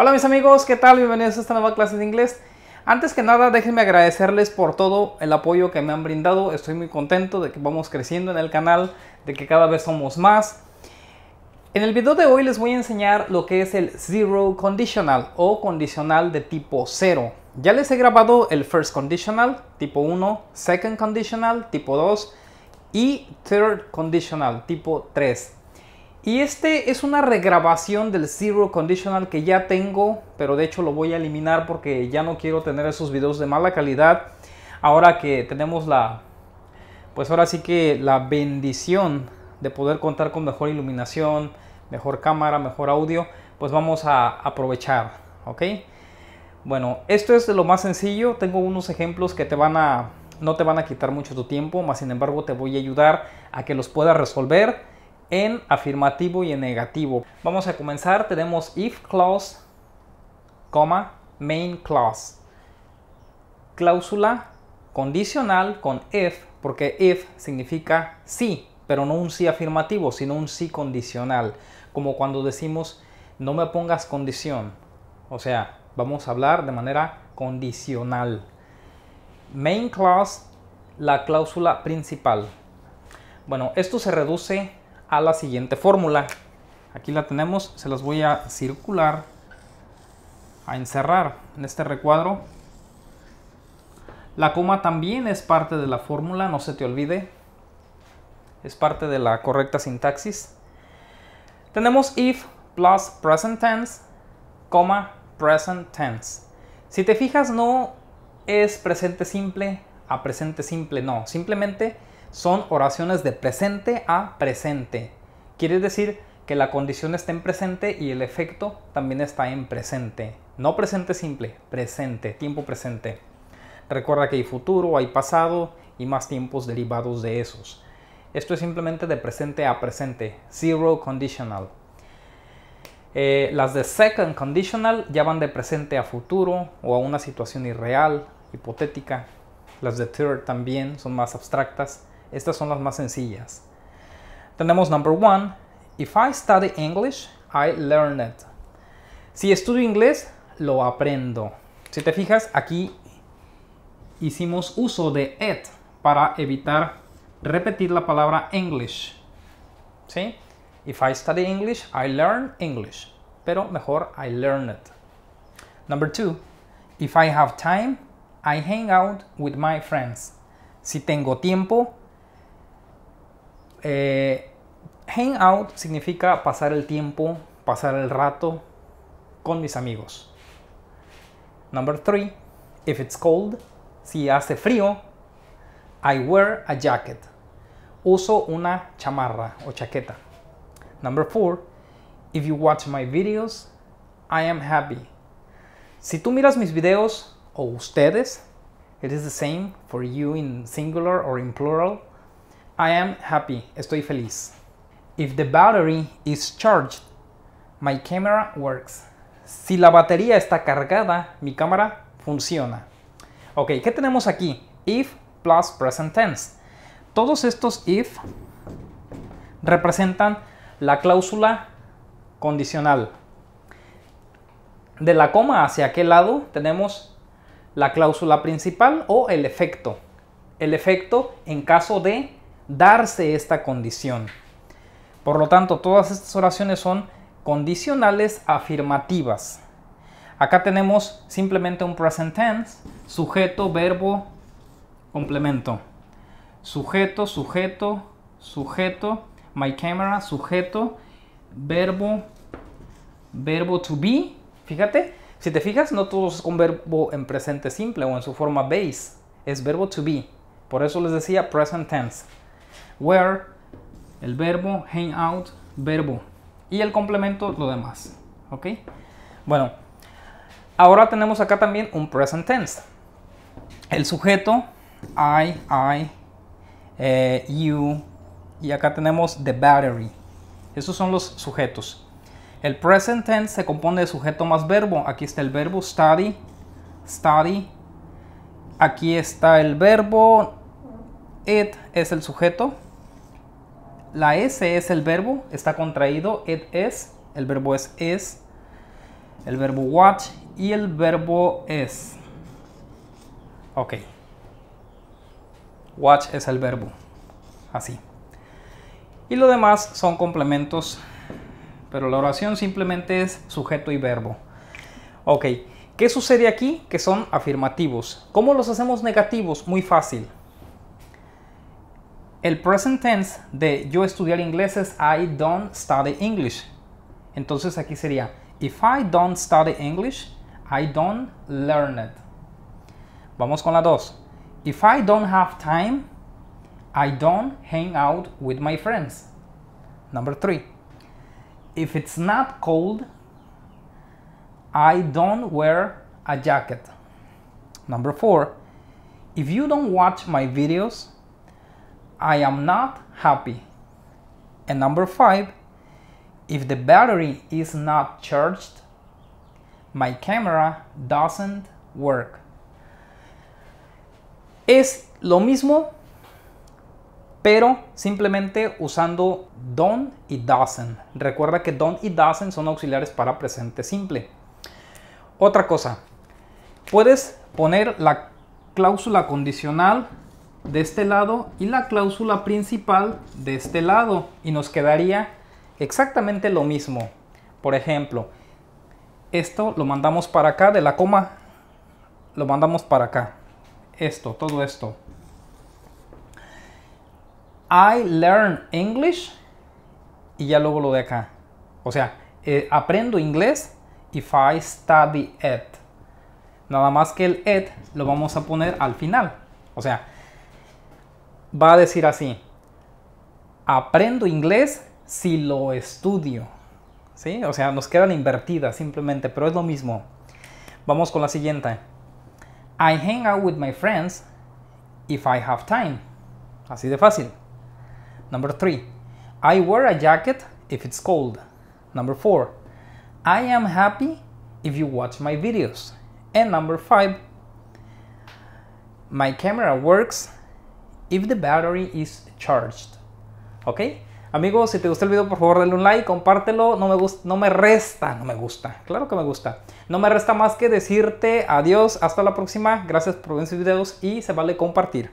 Hola mis amigos, ¿qué tal? Bienvenidos a esta nueva clase de inglés. Antes que nada, déjenme agradecerles por todo el apoyo que me han brindado. Estoy muy contento de que vamos creciendo en el canal, de que cada vez somos más. En el video de hoy les voy a enseñar lo que es el Zero Conditional o condicional de tipo 0. Ya les he grabado el First Conditional tipo 1, Second Conditional tipo 2 y Third Conditional tipo 3. Y este es una regrabación del Zero Conditional que ya tengo, pero de hecho lo voy a eliminar porque ya no quiero tener esos videos de mala calidad. Ahora que tenemos la, pues ahora sí que la bendición de poder contar con mejor iluminación, mejor cámara, mejor audio, pues vamos a aprovechar, ¿ok? Bueno, esto es de lo más sencillo. Tengo unos ejemplos que te van a, no te van a quitar mucho tu tiempo, más sin embargo te voy a ayudar a que los puedas resolver en afirmativo y en negativo. Vamos a comenzar, tenemos if clause, main clause. Cláusula condicional con if, porque if significa sí, pero no un sí afirmativo, sino un sí condicional, como cuando decimos no me pongas condición. O sea, vamos a hablar de manera condicional. Main clause, la cláusula principal. Bueno, esto se reduce a la siguiente fórmula. Aquí la tenemos, se las voy a circular, a encerrar en este recuadro. La coma también es parte de la fórmula, no se te olvide. Es parte de la correcta sintaxis. Tenemos if plus present tense, coma present tense. Si te fijas, no es presente simple a presente simple, no. Simplemente son oraciones de presente a presente. Quiere decir que la condición está en presente y el efecto también está en presente. No presente simple, presente, tiempo presente. Recuerda que hay futuro, hay pasado y más tiempos derivados de esos. Esto es simplemente de presente a presente, zero conditional. Eh, las de second conditional ya van de presente a futuro o a una situación irreal, hipotética. Las de third también son más abstractas. Estas son las más sencillas. Tenemos number one. If I study English, I learn it. Si estudio inglés, lo aprendo. Si te fijas, aquí hicimos uso de it para evitar repetir la palabra English. ¿Sí? If I study English, I learn English. Pero mejor, I learn it. Number two, if I have time, I hang out with my friends. Si tengo tiempo, eh, hang out significa pasar el tiempo, pasar el rato con mis amigos. Number three, if it's cold, si hace frío, I wear a jacket. Uso una chamarra o chaqueta. Number four, if you watch my videos, I am happy. Si tú miras mis videos o ustedes, it is the same for you in singular or in plural. I am happy, estoy feliz. If the battery is charged, my camera works. Si la batería está cargada, mi cámara funciona. Ok, ¿qué tenemos aquí? If plus present tense. Todos estos if representan la cláusula condicional. De la coma hacia aquel lado tenemos la cláusula principal o el efecto. El efecto en caso de darse esta condición. Por lo tanto, todas estas oraciones son condicionales afirmativas. Acá tenemos simplemente un present tense, sujeto, verbo, complemento. Sujeto, sujeto, sujeto, my camera, sujeto, verbo, verbo to be. Fíjate, si te fijas, no todo es un verbo en presente simple o en su forma base, es verbo to be. Por eso les decía present tense where, el verbo, hang out, verbo y el complemento, lo demás. ¿Ok? Bueno, ahora tenemos acá también un present tense. El sujeto, I, I, eh, you, y acá tenemos the battery. Esos son los sujetos. El present tense se compone de sujeto más verbo. Aquí está el verbo study, study. Aquí está el verbo it es el sujeto la S es el verbo, está contraído, it es, el verbo es es, el verbo watch y el verbo es. Ok. Watch es el verbo, así. Y lo demás son complementos, pero la oración simplemente es sujeto y verbo. Ok, ¿qué sucede aquí? Que son afirmativos. ¿Cómo los hacemos negativos? Muy fácil el present tense de yo estudiar inglés es I don't study English. Entonces aquí sería If I don't study English, I don't learn it. Vamos con la dos. If I don't have time, I don't hang out with my friends. Number three. If it's not cold, I don't wear a jacket. Number four. If you don't watch my videos, I am not happy. And number five, if the battery is not charged, my camera doesn't work. Es lo mismo, pero simplemente usando don't y doesn't. Recuerda que don't y doesn't son auxiliares para presente simple. Otra cosa, puedes poner la cláusula condicional de este lado y la cláusula principal de este lado y nos quedaría exactamente lo mismo. Por ejemplo, esto lo mandamos para acá de la coma, lo mandamos para acá. Esto, todo esto. I learn English y ya luego lo de acá. O sea, eh, aprendo inglés if I study it. Nada más que el it lo vamos a poner al final. O sea, va a decir así, aprendo inglés si lo estudio. ¿Sí? O sea, nos quedan invertidas simplemente, pero es lo mismo. Vamos con la siguiente. I hang out with my friends if I have time. Así de fácil. Number three. I wear a jacket if it's cold. Number four. I am happy if you watch my videos. And number five. My camera works if the battery is charged. ¿Ok? Amigos, si te gustó el video, por favor, dale un like, compártelo. No me, gusta, no me resta, no me gusta, claro que me gusta. No me resta más que decirte adiós, hasta la próxima. Gracias por ver mis videos y se vale compartir.